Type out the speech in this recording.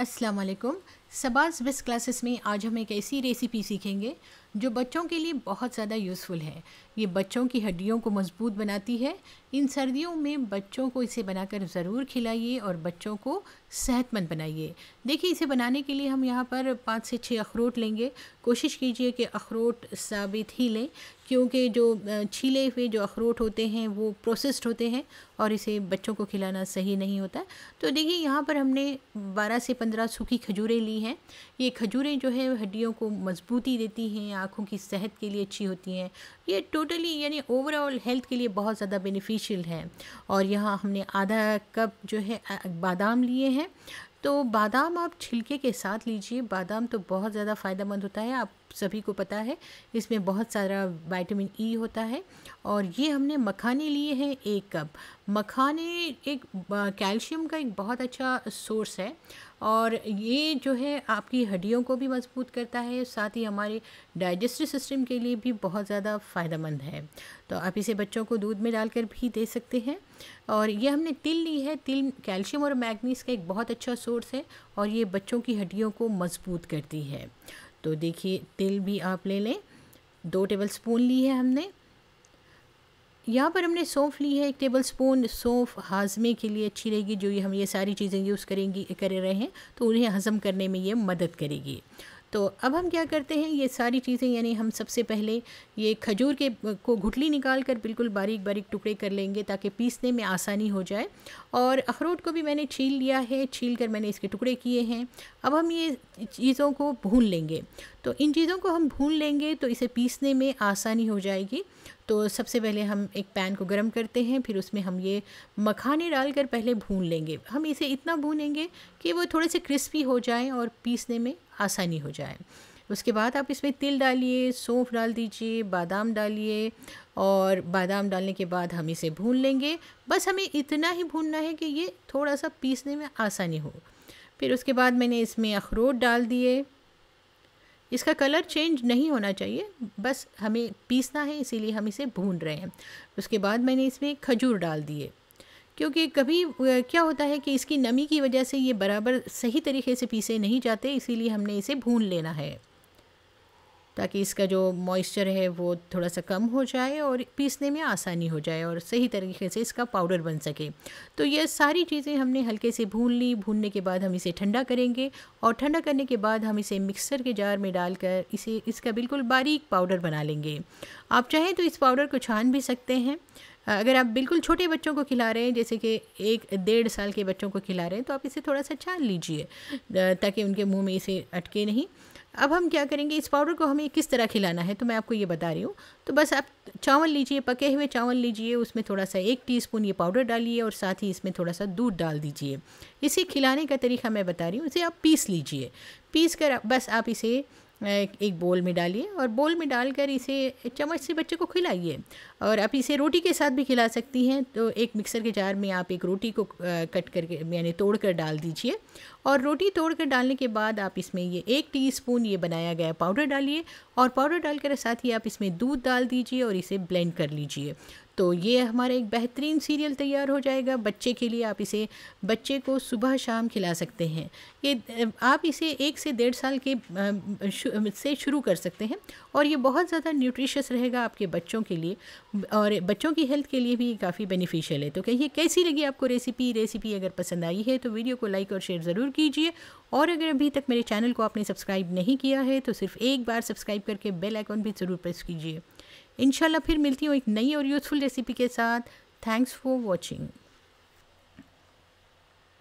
अस्सलाम सबाज विस क्लासेस में आज हम एक ऐसी रेसिपी सीखेंगे जो बच्चों के लिए बहुत ज़्यादा यूज़फुल है ये बच्चों की हड्डियों को मजबूत बनाती है इन सर्दियों में बच्चों को इसे बनाकर ज़रूर खिलाइए और बच्चों को सेहतमंद बनाइए देखिए इसे बनाने के लिए हम यहाँ पर पाँच से छः अखरोट लेंगे कोशिश कीजिए कि अखरोट साबित ही लें क्योंकि जो छीले हुए जो अखरोट होते हैं वो प्रोसेस्ड होते हैं और इसे बच्चों को खिलाना सही नहीं होता तो देखिए यहाँ पर हमने बारह से पंद्रह सूखी खजूरें ली होती हैं ये खजूरें जो है हड्डियों को मजबूती देती हैं आँखों की सेहत के लिए अच्छी होती हैं ये टोटली यानी ओवरऑल हेल्थ के लिए बहुत ज़्यादा बेनिफिशियल हैं और यहाँ हमने आधा कप जो है बादाम लिए हैं तो बादाम आप छिलके के साथ लीजिए बादाम तो बहुत ज़्यादा फ़ायदेमंद होता है आप सभी को पता है इसमें बहुत सारा विटामिन ई e होता है और ये हमने मखाने लिए हैं एक कप मखाने एक कैल्शियम का एक बहुत अच्छा सोर्स है और ये जो है आपकी हड्डियों को भी मजबूत करता है साथ ही हमारे डाइजेस्टिव सिस्टम के लिए भी बहुत ज़्यादा फ़ायदेमंद है तो आप इसे बच्चों को दूध में डालकर भी दे सकते हैं और ये हमने तिल ली है तिल कैल्शियम और मैग्नीज का एक बहुत अच्छा सोर्स है और ये बच्चों की हड्डियों को मजबूत करती है तो देखिए तिल भी आप ले लें दो टेबल स्पून ली है हमने यहाँ पर हमने सौंफ ली है एक टेबल स्पून सौंफ हाजमे के लिए अच्छी रहेगी जो ये हम ये सारी चीज़ें यूज़ करेंगी कर रहे हैं तो उन्हें हज़म करने में ये मदद करेगी तो अब हम क्या करते हैं ये सारी चीज़ें यानी हम सबसे पहले ये खजूर के को घुटली निकाल कर बिल्कुल बारीक बारीक टुकड़े कर लेंगे ताकि पीसने में आसानी हो जाए और अखरोट को भी मैंने छील लिया है छील कर मैंने इसके टुकड़े किए हैं अब हम ये चीज़ों को भून लेंगे तो इन चीज़ों को हम भून लेंगे तो इसे पीसने में आसानी हो जाएगी तो सबसे पहले हम एक पैन को गर्म करते हैं फिर उसमें हम ये मखाने डालकर पहले भून लेंगे हम इसे इतना भूनेंगे कि वो थोड़े से क्रिस्पी हो जाएँ और पीसने में आसानी हो जाए उसके बाद आप इसमें तिल डालिए सौंफ डाल दीजिए बादाम डालिए और बादाम डालने के बाद हम इसे भून लेंगे बस हमें इतना ही भूनना है कि ये थोड़ा सा पीसने में आसानी हो फिर उसके बाद मैंने इसमें अखरोट डाल दिए इसका कलर चेंज नहीं होना चाहिए बस हमें पीसना है इसीलिए हम इसे भून रहे हैं उसके बाद मैंने इसमें खजूर डाल दिए क्योंकि कभी क्या होता है कि इसकी नमी की वजह से ये बराबर सही तरीके से पीसे नहीं जाते इसीलिए हमने इसे भून लेना है ताकि इसका जो मॉइस्चर है वो थोड़ा सा कम हो जाए और पीसने में आसानी हो जाए और सही तरीके से इसका पाउडर बन सके तो ये सारी चीज़ें हमने हल्के से भून ली भूनने के बाद हम इसे ठंडा करेंगे और ठंडा करने के बाद हम इसे मिक्सर के जार में डालकर इसे इसका बिल्कुल बारीक पाउडर बना लेंगे आप चाहें तो इस पाउडर को छान भी सकते हैं अगर आप बिल्कुल छोटे बच्चों को खिला रहे हैं जैसे कि एक डेढ़ साल के बच्चों को खिला रहे हैं तो आप इसे थोड़ा सा छान लीजिए ताकि उनके मुँह में इसे अटके नहीं अब हम क्या करेंगे इस पाउडर को हमें किस तरह खिलाना है तो मैं आपको ये बता रही हूँ तो बस आप चावल लीजिए पके हुए चावल लीजिए उसमें थोड़ा सा एक टीस्पून ये पाउडर डालिए और साथ ही इसमें थोड़ा सा दूध डाल दीजिए इसे खिलाने का तरीका मैं बता रही हूँ इसे आप पीस लीजिए पीस कर बस आप इसे एक, एक बोल में डालिए और बोल में डालकर इसे चम्मच से बच्चे को खिलाइए और आप इसे रोटी के साथ भी खिला सकती हैं तो एक मिक्सर के जार में आप एक रोटी को कट करके यानी तोड़ कर डाल दीजिए और रोटी तोड़ कर डालने के बाद आप इसमें ये एक टीस्पून ये बनाया गया पाउडर डालिए और पाउडर डालकर साथ ही आप इसमें दूध डाल दीजिए और इसे ब्लेंड कर लीजिए तो ये हमारा एक बेहतरीन सीरियल तैयार हो जाएगा बच्चे के लिए आप इसे बच्चे को सुबह शाम खिला सकते हैं ये आप इसे एक से डेढ़ साल के से शुरू कर सकते हैं और ये बहुत ज़्यादा न्यूट्रिशियस रहेगा आपके बच्चों के लिए और बच्चों की हेल्थ के लिए भी काफ़ी बेनिफिशियल है तो कहिए कैसी लगी आपको रेसिपी रेसिपी अगर पसंद आई है तो वीडियो को लाइक और शेयर ज़रूर ज़रूर कीजिए और अगर अभी तक मेरे चैनल को आपने सब्सक्राइब नहीं किया है तो सिर्फ एक बार सब्सक्राइब करके बेल आइकॉन भी ज़रूर प्रेस कीजिए इनशाला फिर मिलती हूँ एक नई और यूज़फुल रेसिपी के साथ थैंक्स फॉर वॉचिंग